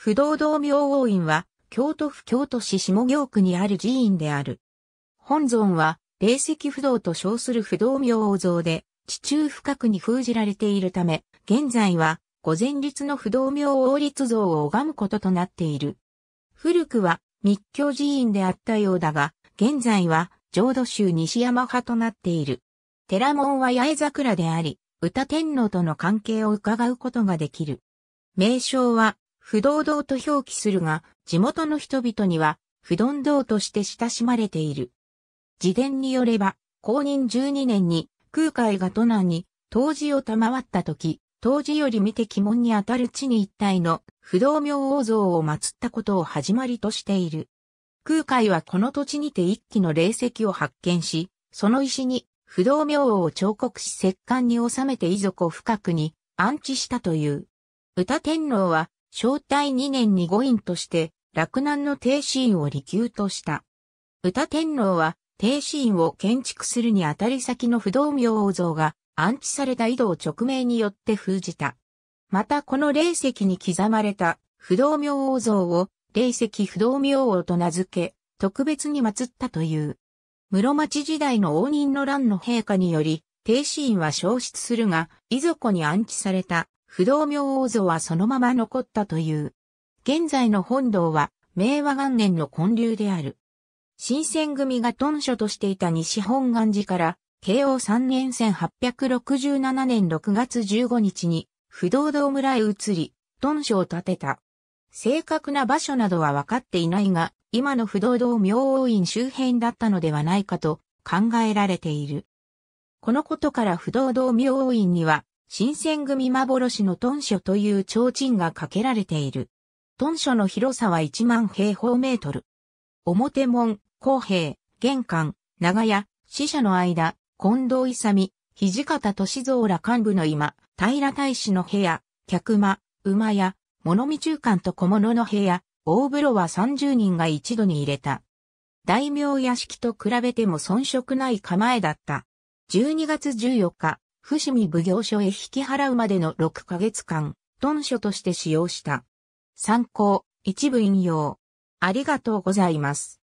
不動道明王院は、京都府京都市下京区にある寺院である。本尊は、霊石不動と称する不動明王像で、地中深くに封じられているため、現在は、御前立の不動明王立像を拝むこととなっている。古くは、密教寺院であったようだが、現在は、浄土宗西山派となっている。寺門は八重桜であり、歌天皇との関係を伺うことができる。名称は、不動堂と表記するが、地元の人々には、不動堂として親しまれている。自伝によれば、公認12年に、空海が都南に、当時を賜った時、当時より見て鬼門にあたる地に一体の不動明王像を祀ったことを始まりとしている。空海はこの土地にて一機の霊石を発見し、その石に不動明王を彫刻し石棺に収めて遺族を深くに安置したという。歌天皇は正体2年に五院として、洛南の帝子院を利休とした。歌天皇は、帝子院を建築するにあたり先の不動明王像が安置された井戸を直命によって封じた。またこの霊石に刻まれた不動明王像を霊石不動明王と名付け、特別に祀ったという。室町時代の応仁の乱の陛下により、帝子院は消失するが、遺族に安置された不動明王像はそのまま残ったという。現在の本堂は、明和元年の建立である。新選組が屯所としていた西本願寺から、慶応3年1867年6月15日に、不動堂村へ移り、屯所を建てた。正確な場所などは分かっていないが、今の不動堂明王院周辺だったのではないかと考えられている。このことから不動堂明王院には新選組幻のトン書という提灯がかけられている。トン書の広さは1万平方メートル。表門、公平、玄関、長屋、死者の間、近藤勇、土方歳三ら幹部の今、平大使の部屋、客間、馬屋、物見中間と小物の部屋、大風呂は30人が一度に入れた。大名屋敷と比べても遜色ない構えだった。12月14日、伏見奉行所へ引き払うまでの6ヶ月間、頓書として使用した。参考、一部引用。ありがとうございます。